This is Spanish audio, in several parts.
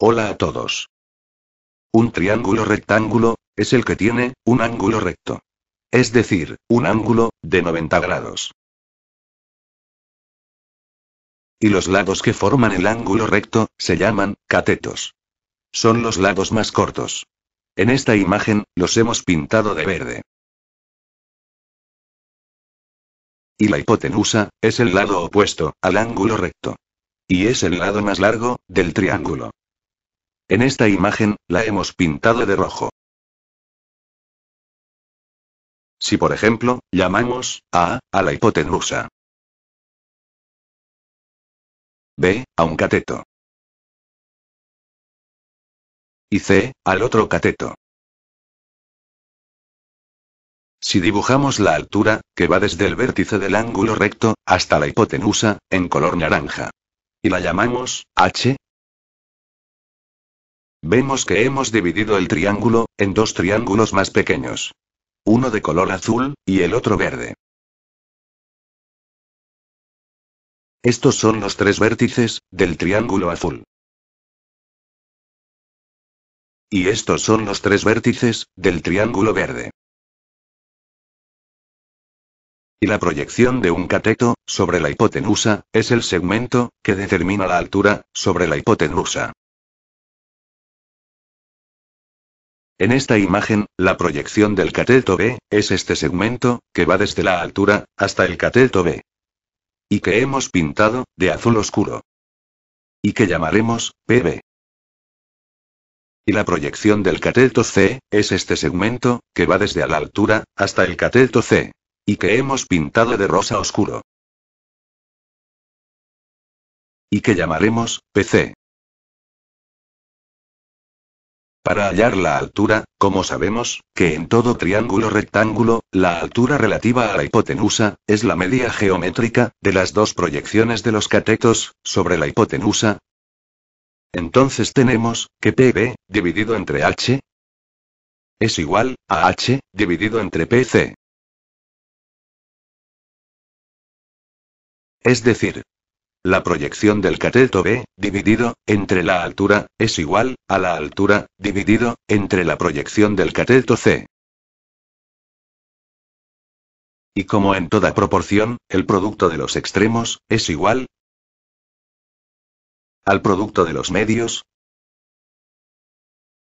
Hola a todos. Un triángulo rectángulo, es el que tiene, un ángulo recto. Es decir, un ángulo, de 90 grados. Y los lados que forman el ángulo recto, se llaman, catetos. Son los lados más cortos. En esta imagen, los hemos pintado de verde. Y la hipotenusa, es el lado opuesto, al ángulo recto. Y es el lado más largo, del triángulo. En esta imagen, la hemos pintado de rojo. Si por ejemplo, llamamos A a la hipotenusa. B a un cateto. Y C al otro cateto. Si dibujamos la altura, que va desde el vértice del ángulo recto, hasta la hipotenusa, en color naranja. Y la llamamos H, Vemos que hemos dividido el triángulo, en dos triángulos más pequeños. Uno de color azul, y el otro verde. Estos son los tres vértices, del triángulo azul. Y estos son los tres vértices, del triángulo verde. Y la proyección de un cateto, sobre la hipotenusa, es el segmento, que determina la altura, sobre la hipotenusa. En esta imagen, la proyección del cateto B, es este segmento, que va desde la altura, hasta el cateto B. Y que hemos pintado, de azul oscuro. Y que llamaremos, PB. Y la proyección del cateto C, es este segmento, que va desde a la altura, hasta el cateto C. Y que hemos pintado de rosa oscuro. Y que llamaremos, PC. Para hallar la altura, como sabemos, que en todo triángulo rectángulo, la altura relativa a la hipotenusa, es la media geométrica, de las dos proyecciones de los catetos, sobre la hipotenusa. Entonces tenemos, que PB, dividido entre H, es igual, a H, dividido entre PC. Es decir, la proyección del cateto B, dividido, entre la altura, es igual, a la altura, dividido, entre la proyección del cateto C. Y como en toda proporción, el producto de los extremos, es igual al producto de los medios.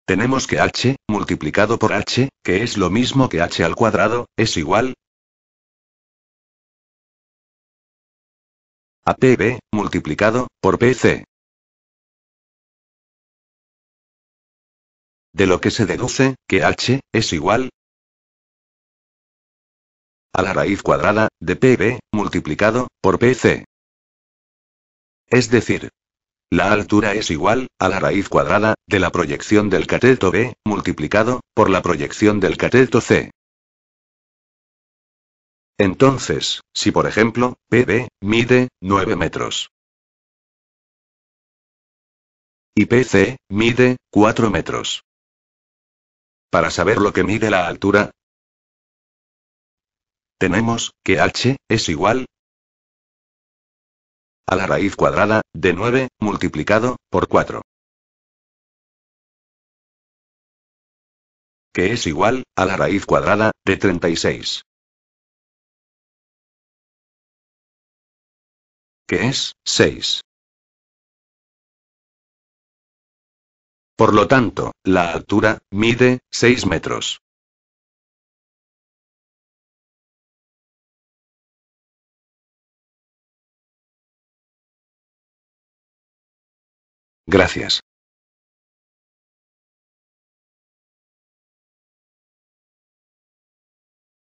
Tenemos que h, multiplicado por h, que es lo mismo que h al cuadrado, es igual a Pb, multiplicado, por PC. De lo que se deduce, que H, es igual a la raíz cuadrada, de PB, multiplicado, por PC. Es decir, la altura es igual, a la raíz cuadrada, de la proyección del cateto B, multiplicado, por la proyección del cateto C. Entonces, si por ejemplo, PB, mide, 9 metros. Y PC, mide, 4 metros. Para saber lo que mide la altura, tenemos que h es igual a la raíz cuadrada de 9 multiplicado por 4. Que es igual a la raíz cuadrada de 36. que es 6. Por lo tanto, la altura, mide, 6 metros. Gracias.